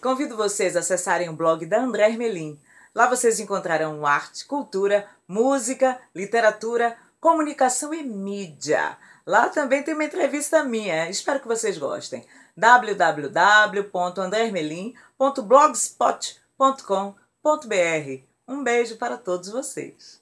Convido vocês a acessarem o blog da André Hermelin. Lá vocês encontrarão arte, cultura, música, literatura, comunicação e mídia. Lá também tem uma entrevista minha, espero que vocês gostem. www.andrehermelin.blogspot.com.br Um beijo para todos vocês.